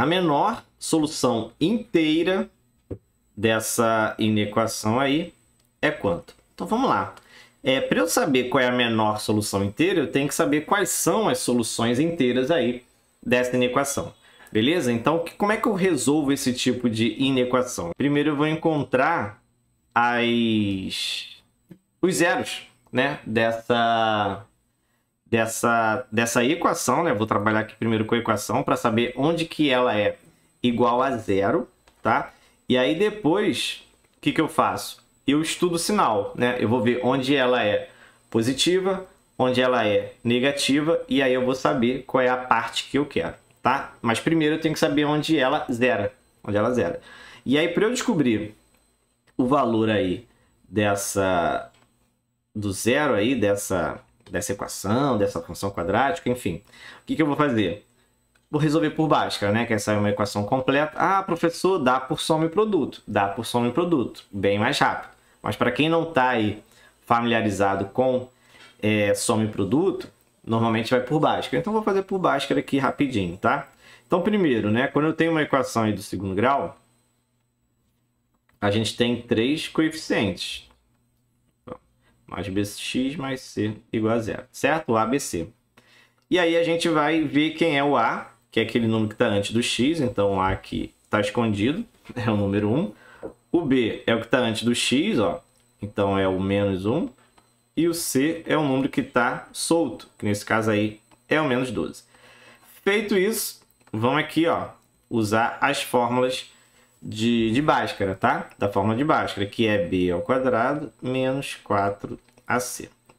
a menor solução inteira dessa inequação aí é quanto? Então vamos lá. É, Para eu saber qual é a menor solução inteira, eu tenho que saber quais são as soluções inteiras aí dessa inequação. Beleza? Então, como é que eu resolvo esse tipo de inequação? Primeiro eu vou encontrar as... os zeros né? dessa dessa, dessa equação, né? Vou trabalhar aqui primeiro com a equação para saber onde que ela é igual a zero, tá? E aí depois, o que, que eu faço? Eu estudo o sinal, né? Eu vou ver onde ela é positiva, onde ela é negativa, e aí eu vou saber qual é a parte que eu quero, tá? Mas primeiro eu tenho que saber onde ela zera, onde ela zera. E aí para eu descobrir o valor aí dessa do zero aí dessa dessa equação, dessa função quadrática, enfim. O que, que eu vou fazer? Vou resolver por Bhaskara, né? Que essa é uma equação completa. Ah, professor, dá por soma e produto. Dá por soma e produto. Bem mais rápido. Mas para quem não está aí familiarizado com é, soma e produto, normalmente vai por Bhaskara. Então, vou fazer por Bhaskara aqui rapidinho, tá? Então, primeiro, né? Quando eu tenho uma equação aí do segundo grau, a gente tem três coeficientes, mais bx mais c igual a zero, certo? O ABC. E aí a gente vai ver quem é o A, que é aquele número que está antes do x, então o A aqui está escondido, é o número 1. O B é o que está antes do x, ó, então é o menos 1. E o C é o número que está solto, que nesse caso aí é o menos 12. Feito isso, vamos aqui ó, usar as fórmulas de, de Bhaskara, tá? Da fórmula de Bhaskara, que é b ao quadrado menos 4ac,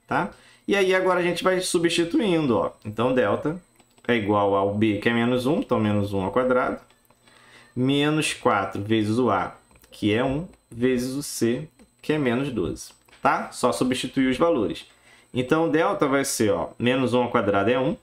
tá? E aí agora a gente vai substituindo, ó. Então, delta é igual ao b, que é menos 1, então menos 1 ao quadrado, menos 4 vezes o a, que é 1, vezes o c, que é menos 12, tá? Só substituir os valores. Então, delta vai ser, ó, menos 1 ao quadrado é 1,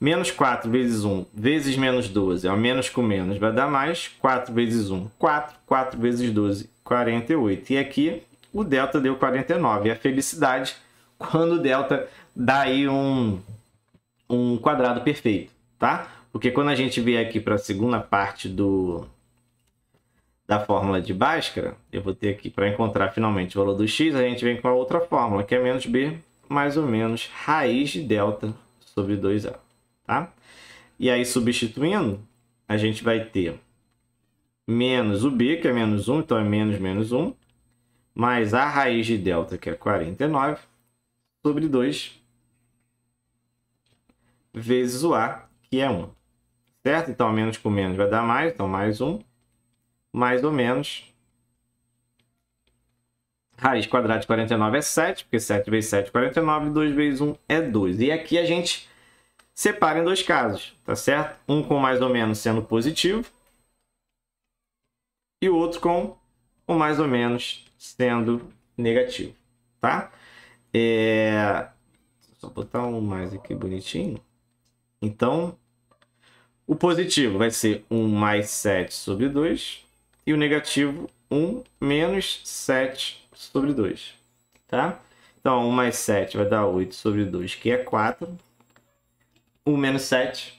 Menos 4 vezes 1 vezes menos 12 é o menos com menos, vai dar mais 4 vezes 1, 4. 4 vezes 12, 48. E aqui o delta deu 49. E a felicidade quando o delta dá aí um, um quadrado perfeito, tá? Porque quando a gente vier aqui para a segunda parte do, da fórmula de Bhaskara, eu vou ter aqui para encontrar finalmente o valor do x, a gente vem com a outra fórmula, que é menos b mais ou menos raiz de delta sobre 2a tá? E aí, substituindo, a gente vai ter menos o B, que é menos 1, então é menos menos 1, mais a raiz de delta, que é 49, sobre 2, vezes o A, que é 1. Certo? Então, menos com menos vai dar mais, então mais 1, mais ou menos. Raiz quadrada de 49 é 7, porque 7 vezes 7 é 49, 2 vezes 1 é 2. E aqui a gente separa em dois casos, tá certo? Um com mais ou menos sendo positivo e o outro com o mais ou menos sendo negativo, tá? É... Só botar um mais aqui bonitinho. Então, o positivo vai ser 1 mais 7 sobre 2 e o negativo 1 menos 7 sobre 2, tá? Então, 1 mais 7 vai dar 8 sobre 2, que é 4 o menos 7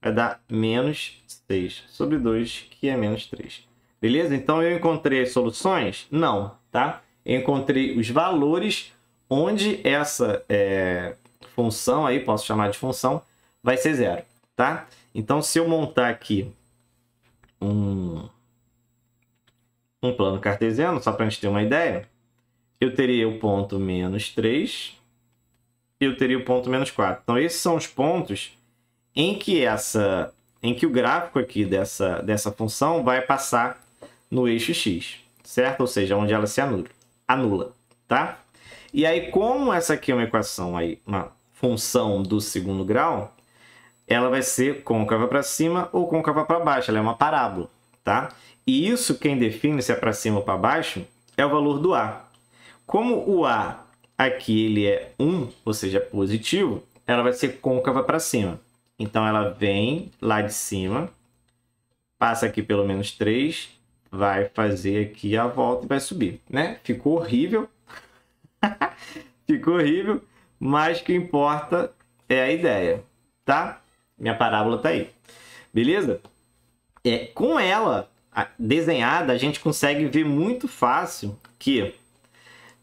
vai dar menos 6 sobre 2, que é menos 3. Beleza? Então eu encontrei as soluções? Não, tá? Eu encontrei os valores onde essa é, função aí, posso chamar de função, vai ser zero, tá? Então, se eu montar aqui um, um plano cartesiano, só para a gente ter uma ideia, eu teria o ponto menos 3, eu teria o ponto menos 4. Então, esses são os pontos em que essa em que o gráfico aqui dessa, dessa função vai passar no eixo x, certo? Ou seja, onde ela se anula, anula, tá? E aí, como essa aqui é uma equação, aí, uma função do segundo grau, ela vai ser côncava para cima ou côncava para baixo, ela é uma parábola, tá? E isso quem define se é para cima ou para baixo é o valor do A. Como o A aqui ele é 1, ou seja, positivo, ela vai ser côncava para cima. Então ela vem lá de cima, passa aqui pelo menos 3, vai fazer aqui a volta e vai subir, né? Ficou horrível. Ficou horrível, mas o que importa é a ideia, tá? Minha parábola tá aí. Beleza? É, com ela desenhada, a gente consegue ver muito fácil que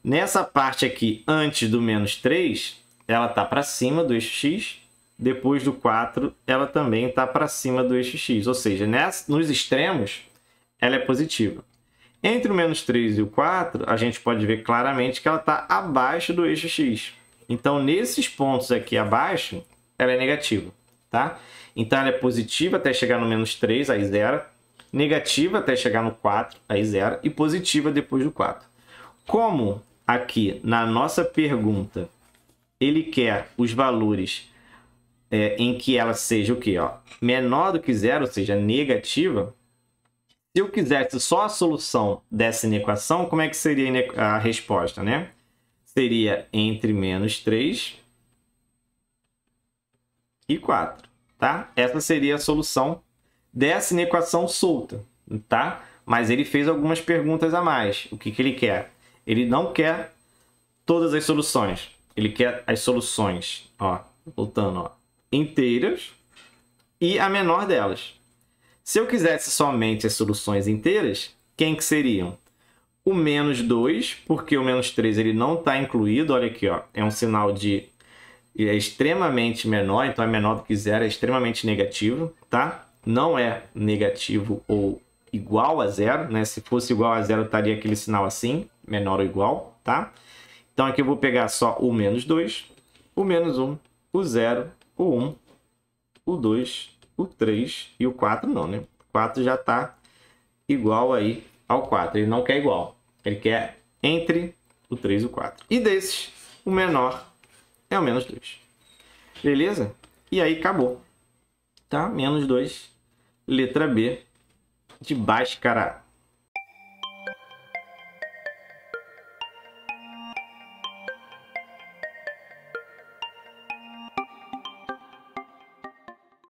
Nessa parte aqui, antes do menos 3, ela está para cima do eixo x. Depois do 4, ela também está para cima do eixo x. Ou seja, nessa, nos extremos, ela é positiva. Entre o menos 3 e o 4, a gente pode ver claramente que ela está abaixo do eixo x. Então, nesses pontos aqui abaixo, ela é negativa. Tá? Então, ela é positiva até chegar no menos 3, aí zero. Negativa até chegar no 4, aí zero. E positiva depois do 4. Como aqui na nossa pergunta, ele quer os valores é, em que ela seja o que? Ó, menor do que zero, ou seja, negativa. Se eu quisesse só a solução dessa inequação, como é que seria a resposta, né? Seria entre menos 3 e 4, tá? Essa seria a solução dessa inequação solta, tá? Mas ele fez algumas perguntas a mais. O que, que ele quer? Ele não quer todas as soluções. Ele quer as soluções, ó, voltando, ó, inteiras e a menor delas. Se eu quisesse somente as soluções inteiras, quem que seriam? O menos 2, porque o menos 3 ele não está incluído, olha aqui, ó, é um sinal de é extremamente menor, então é menor do que zero, é extremamente negativo, tá? Não é negativo ou igual a zero, né? Se fosse igual a zero, estaria aquele sinal assim menor ou igual, tá? Então aqui eu vou pegar só o menos 2, o menos 1, o 0, o 1, o 2, o 3 e o 4 não, né? O 4 já está igual aí ao 4. Ele não quer igual. Ele quer entre o 3 e o 4. E desses, o menor é o menos 2. Beleza? E aí acabou. Tá? Menos 2, letra B de Bhaskara.